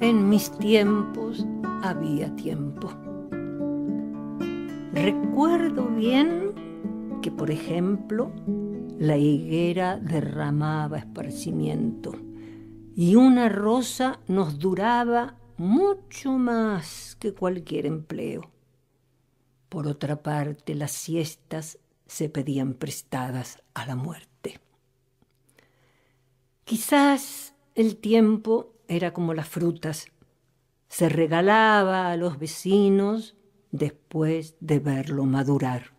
en mis tiempos había tiempo. Recuerdo bien que, por ejemplo, la higuera derramaba esparcimiento y una rosa nos duraba mucho más que cualquier empleo. Por otra parte, las siestas se pedían prestadas a la muerte. Quizás el tiempo era como las frutas. Se regalaba a los vecinos después de verlo madurar.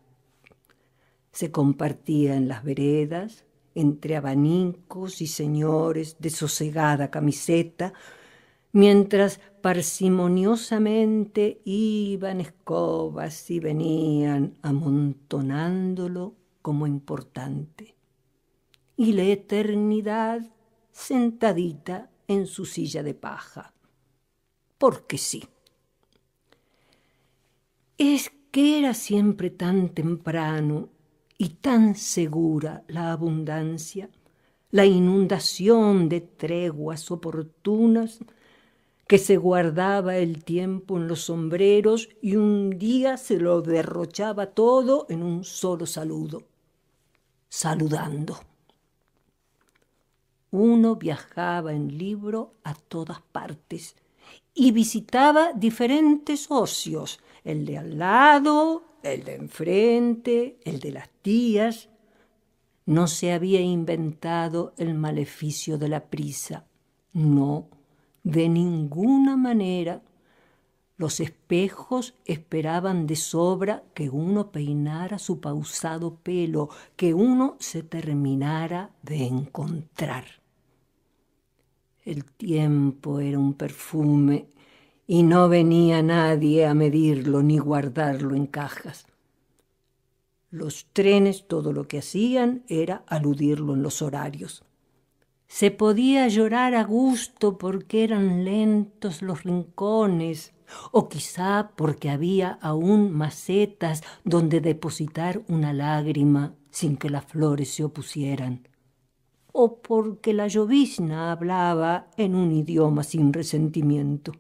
Se compartía en las veredas, entre abanicos y señores de sosegada camiseta, mientras parsimoniosamente iban escobas y venían amontonándolo como importante. Y la eternidad sentadita en su silla de paja. Porque sí. Es que era siempre tan temprano y tan segura la abundancia, la inundación de treguas oportunas, que se guardaba el tiempo en los sombreros y un día se lo derrochaba todo en un solo saludo, saludando. Uno viajaba en libro a todas partes y visitaba diferentes ocios, el de al lado, el de enfrente, el de las tías. No se había inventado el maleficio de la prisa. No, de ninguna manera. Los espejos esperaban de sobra que uno peinara su pausado pelo, que uno se terminara de encontrar. El tiempo era un perfume y no venía nadie a medirlo ni guardarlo en cajas. Los trenes todo lo que hacían era aludirlo en los horarios. Se podía llorar a gusto porque eran lentos los rincones, o quizá porque había aún macetas donde depositar una lágrima sin que las flores se opusieran o porque la llovizna hablaba en un idioma sin resentimiento.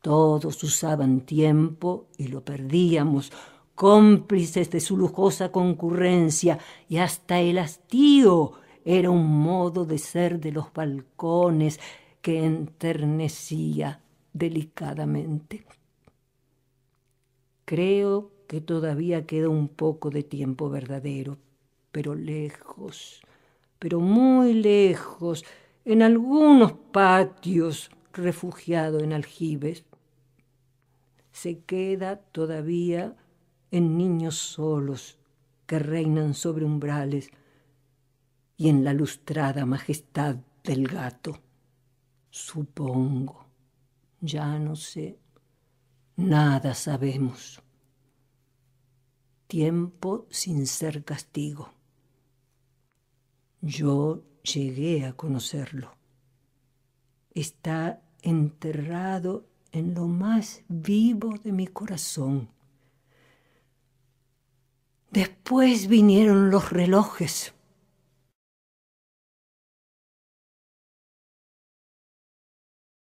Todos usaban tiempo y lo perdíamos, cómplices de su lujosa concurrencia, y hasta el hastío era un modo de ser de los balcones que enternecía delicadamente. Creo que todavía queda un poco de tiempo verdadero, pero lejos pero muy lejos, en algunos patios, refugiado en aljibes. Se queda todavía en niños solos que reinan sobre umbrales y en la lustrada majestad del gato. Supongo, ya no sé, nada sabemos. Tiempo sin ser castigo. Yo llegué a conocerlo. Está enterrado en lo más vivo de mi corazón. Después vinieron los relojes